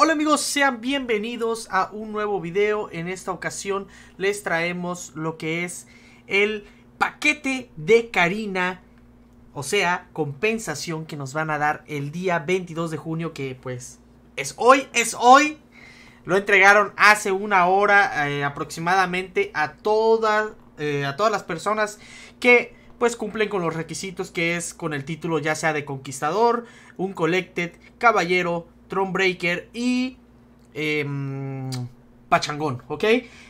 Hola amigos, sean bienvenidos a un nuevo video. En esta ocasión les traemos lo que es el paquete de Karina, o sea, compensación que nos van a dar el día 22 de junio, que pues es hoy, es hoy. Lo entregaron hace una hora eh, aproximadamente a, todas eh, a todas las personas que pues cumplen con los requisitos que es con el título ya sea de conquistador, un collected, caballero, Thronebreaker y em, Pachangón, ¿ok?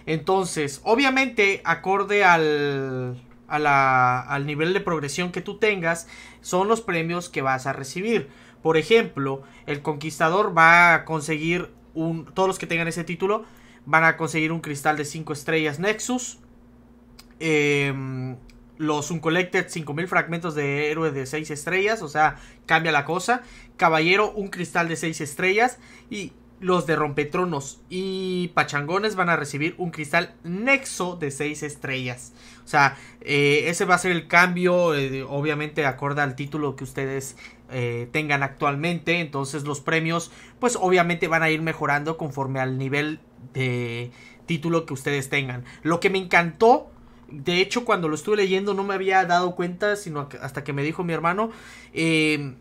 Entonces, obviamente, acorde al, al nivel de progresión que tú tengas, son los premios que vas a recibir. Por ejemplo, el conquistador va a conseguir un... Todos los que tengan ese título van a conseguir un cristal de 5 estrellas Nexus. Eh, los Uncollected 5000 fragmentos de héroe de 6 estrellas, o sea, cambia la cosa. Caballero, un cristal de 6 estrellas. Y los de Rompetronos y Pachangones van a recibir un cristal Nexo de 6 estrellas. O sea, eh, ese va a ser el cambio, eh, obviamente, acorde al título que ustedes eh, tengan actualmente. Entonces los premios, pues obviamente van a ir mejorando conforme al nivel de título que ustedes tengan. Lo que me encantó de hecho, cuando lo estuve leyendo no me había dado cuenta, sino hasta que me dijo mi hermano, em,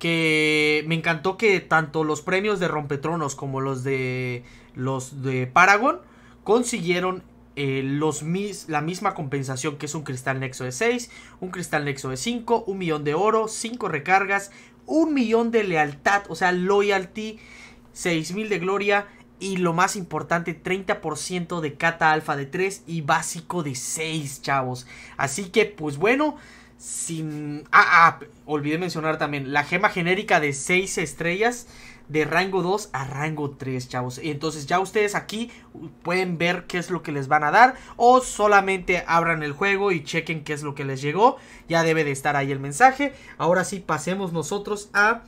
que me encantó que tanto los premios de Rompetronos como los de los de Paragon consiguieron eh, los mis, la misma compensación que es un cristal nexo de 6, un cristal nexo de 5, un millón de oro, 5 recargas, un millón de lealtad, o sea, loyalty, 6000 de gloria, y lo más importante, 30% de cata alfa de 3 y básico de 6, chavos. Así que, pues bueno, sin... Ah, ah, olvidé mencionar también la gema genérica de 6 estrellas de rango 2 a rango 3, chavos. Entonces ya ustedes aquí pueden ver qué es lo que les van a dar. O solamente abran el juego y chequen qué es lo que les llegó. Ya debe de estar ahí el mensaje. Ahora sí, pasemos nosotros a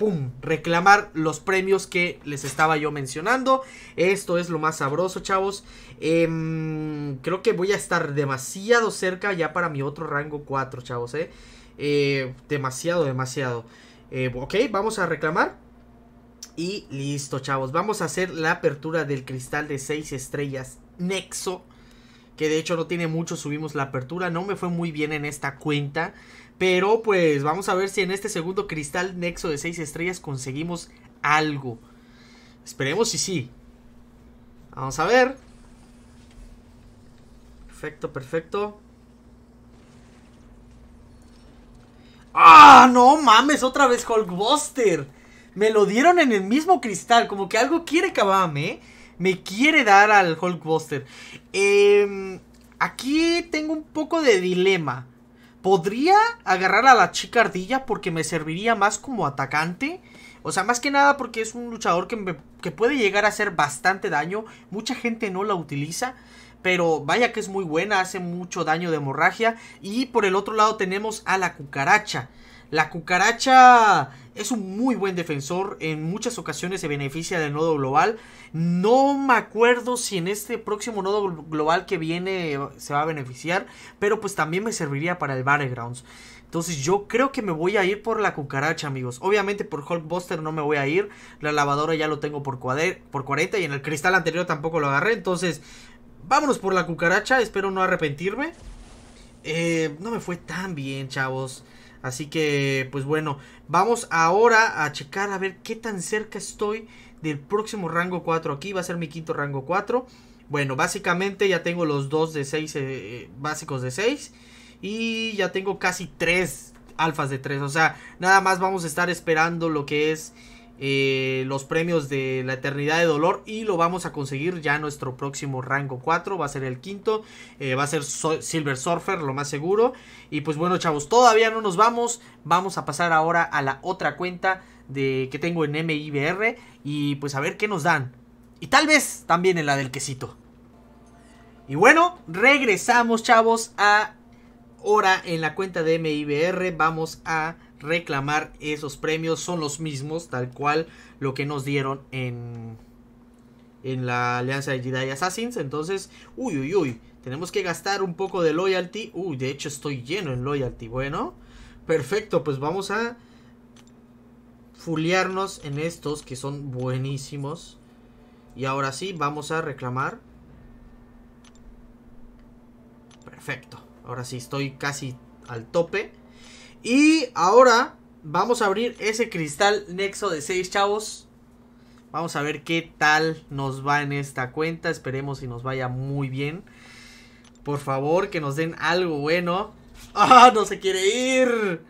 ¡pum! reclamar los premios que les estaba yo mencionando. Esto es lo más sabroso, chavos. Em, creo que voy a estar demasiado cerca ya para mi otro rango 4, chavos, ¿eh? Eh, demasiado, demasiado. Eh, ok, vamos a reclamar. Y listo, chavos. Vamos a hacer la apertura del cristal de 6 estrellas Nexo que de hecho no tiene mucho, subimos la apertura, no me fue muy bien en esta cuenta, pero pues vamos a ver si en este segundo cristal nexo de 6 estrellas conseguimos algo. Esperemos si sí. Vamos a ver. Perfecto, perfecto. ¡Ah! No mames, otra vez Hulkbuster. Me lo dieron en el mismo cristal, como que algo quiere Kabam, ¿eh? me quiere dar al Hulkbuster. Em, aquí tengo un poco de dilema. Podría agarrar a la chica ardilla porque me serviría más como atacante. O sea, más que nada porque es un luchador que, que puede llegar a hacer bastante daño. Mucha gente no la utiliza. Pero vaya que es muy buena, hace mucho daño de hemorragia. Y por el otro lado tenemos a la cucaracha. La cucaracha es un muy buen defensor, en muchas ocasiones se beneficia del nodo global. No me acuerdo si en este próximo nodo global que viene se va a beneficiar, pero pues también me serviría para el Battlegrounds. Entonces yo creo que me voy a ir por la cucaracha, amigos. Obviamente por Hulkbuster no me voy a ir. La lavadora ya lo tengo por, por 40 y en el cristal anterior tampoco lo agarré. Entonces vámonos por la cucaracha, espero no arrepentirme. Eh, no me fue tan bien, chavos. Así que, pues bueno, vamos ahora a checar a ver qué tan cerca estoy del próximo rango 4. Aquí va a ser mi quinto rango 4. Bueno, básicamente ya tengo los dos de 6 eh, básicos de 6. Y ya tengo casi 3 alfas de 3. O sea, nada más vamos a estar esperando lo que es eh, los premios de la Eternidad de Dolor y lo vamos a conseguir ya nuestro próximo rango 4, va a ser el quinto, eh, va a ser Silver Surfer, lo más seguro. Y pues bueno, chavos, todavía no nos vamos, vamos a pasar ahora a la otra cuenta de que tengo en MIBR y pues a ver qué nos dan. Y tal vez también en la del quesito. Y bueno, regresamos, chavos, a hora en la cuenta de MIBR. Vamos a reclamar esos premios son los mismos, tal cual lo que nos dieron en, en la alianza de Jedi Assassins. Entonces, uy, uy, uy, tenemos que gastar un poco de loyalty. Uy, de hecho estoy lleno en loyalty. Bueno, perfecto, pues vamos a fulearnos en estos que son buenísimos. Y ahora sí, vamos a reclamar. Perfecto. Ahora sí, estoy casi al tope. Y ahora vamos a abrir ese cristal nexo de 6 chavos. Vamos a ver qué tal nos va en esta cuenta. Esperemos si nos vaya muy bien. Por favor, que nos den algo bueno. ¡Ah! no se quiere ir.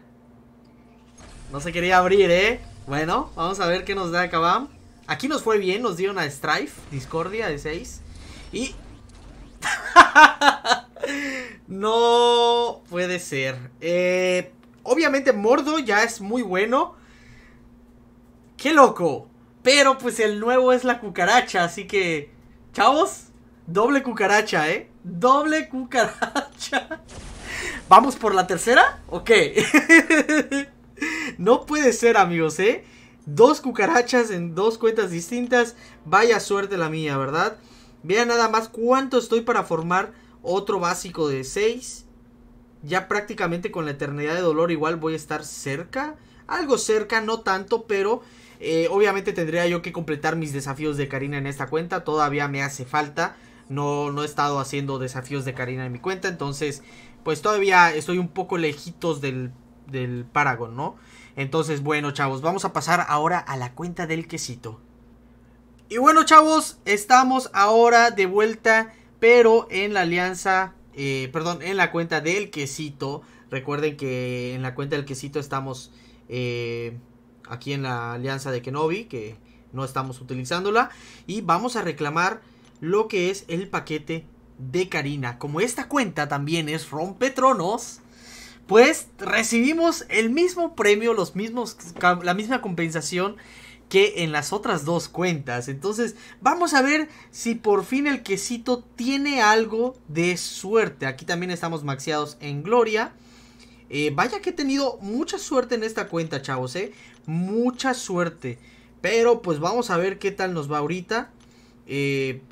No se quería abrir, ¿eh? Bueno, vamos a ver qué nos da Kabam. Aquí nos fue bien, nos dio una Strife, Discordia de 6. Y... no puede ser. Eh... Obviamente Mordo ya es muy bueno. ¡Qué loco! Pero pues el nuevo es la cucaracha, así que... Chavos, doble cucaracha, ¿eh? Doble cucaracha. ¿Vamos por la tercera? Ok. no puede ser, amigos, ¿eh? Dos cucarachas en dos cuentas distintas. Vaya suerte la mía, ¿verdad? Vean nada más cuánto estoy para formar otro básico de seis ya prácticamente con la eternidad de dolor igual voy a estar cerca. Algo cerca, no tanto, pero eh, obviamente tendría yo que completar mis desafíos de Karina en esta cuenta. Todavía me hace falta. No, no he estado haciendo desafíos de Karina en mi cuenta. Entonces, pues todavía estoy un poco lejitos del, del Paragon, ¿no? Entonces, bueno, chavos, vamos a pasar ahora a la cuenta del quesito. Y bueno, chavos, estamos ahora de vuelta, pero en la alianza eh, perdón, en la cuenta del quesito. Recuerden que en la cuenta del quesito estamos eh, aquí en la alianza de Kenobi, que no estamos utilizándola. Y vamos a reclamar lo que es el paquete de Karina. Como esta cuenta también es rompetronos, pues recibimos el mismo premio, los mismos, la misma compensación que en las otras dos cuentas. Entonces, vamos a ver si por fin el quesito tiene algo de suerte. Aquí también estamos maxeados en gloria. Eh, vaya que he tenido mucha suerte en esta cuenta, chavos, ¿eh? Mucha suerte. Pero pues vamos a ver qué tal nos va ahorita. Eh,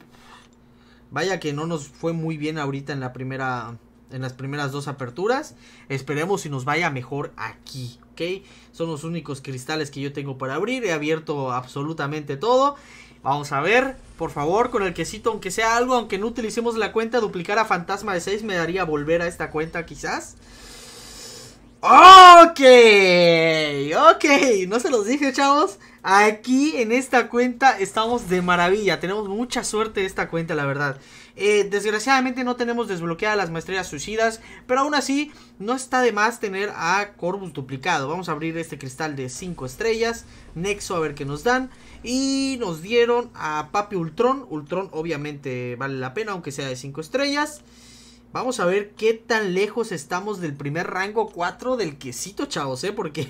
vaya que no nos fue muy bien ahorita en la primera en las primeras dos aperturas. Esperemos si nos vaya mejor aquí, ¿ok? Son los únicos cristales que yo tengo para abrir. He abierto absolutamente todo. Vamos a ver, por favor, con el quesito, aunque sea algo, aunque no utilicemos la cuenta, duplicar a Fantasma de 6 me daría volver a esta cuenta quizás. Ok, ok, no se los dije chavos, aquí en esta cuenta estamos de maravilla, tenemos mucha suerte esta cuenta la verdad eh, desgraciadamente no tenemos desbloqueadas las maestrías suicidas, pero aún así no está de más tener a Corvus duplicado. Vamos a abrir este cristal de 5 estrellas, Nexo a ver qué nos dan. Y nos dieron a Papi Ultron, Ultron obviamente vale la pena aunque sea de 5 estrellas. Vamos a ver qué tan lejos estamos del primer rango 4 del quesito, chavos, ¿eh? Porque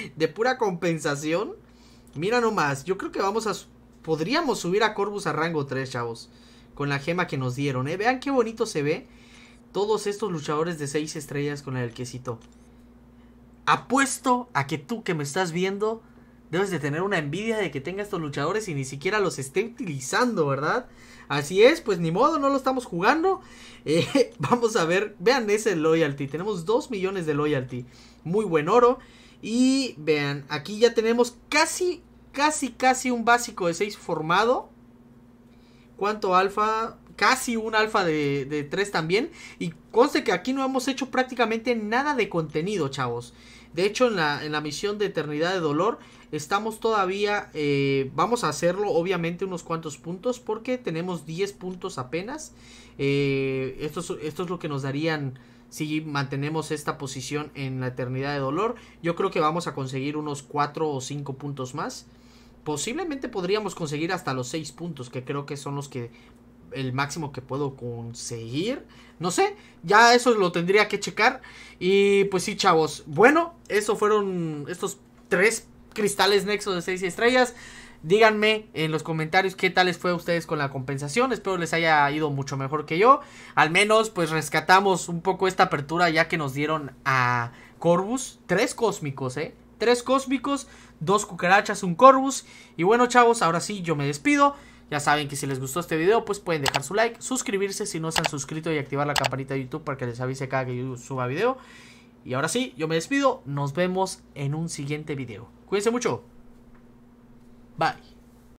de pura compensación, mira nomás, yo creo que vamos a... Podríamos subir a Corvus a rango 3, chavos con la gema que nos dieron, ¿eh? Vean qué bonito se ve todos estos luchadores de 6 estrellas con el quesito. Apuesto a que tú que me estás viendo debes de tener una envidia de que tenga estos luchadores y ni siquiera los esté utilizando, ¿verdad? Así es, pues ni modo, no lo estamos jugando. Eh, vamos a ver, vean ese loyalty, tenemos 2 millones de loyalty, muy buen oro. Y vean, aquí ya tenemos casi, casi, casi un básico de 6 formado cuánto alfa, casi un alfa de, de 3 también. Y conste que aquí no hemos hecho prácticamente nada de contenido, chavos. De hecho, en la, misión de Eternidad de Dolor estamos todavía, eh, vamos a hacerlo obviamente unos cuantos puntos porque tenemos 10 puntos apenas. Eh, esto, esto es lo que nos darían si mantenemos esta posición en la Eternidad de Dolor. Yo creo que vamos a conseguir unos 4 o 5 puntos más posiblemente podríamos conseguir hasta los 6 puntos, que creo que son los que el máximo que puedo conseguir. No sé, ya eso lo tendría que checar. Y pues sí, chavos. Bueno, eso fueron estos tres cristales nexos de 6 estrellas. Díganme en los comentarios qué tal les fue a ustedes con la compensación. Espero les haya ido mucho mejor que yo. Al menos pues rescatamos un poco esta apertura ya que nos dieron a Corvus. Tres cósmicos, ¿eh? tres cósmicos, dos cucarachas, un corvus. Y bueno, chavos, ahora sí, yo me despido. Ya saben que si les gustó este video, pues pueden dejar su like, suscribirse si no se han suscrito y activar la campanita de YouTube para que les avise cada que yo suba video. Y ahora sí, yo me despido. Nos vemos en un siguiente video. Cuídense mucho. Bye.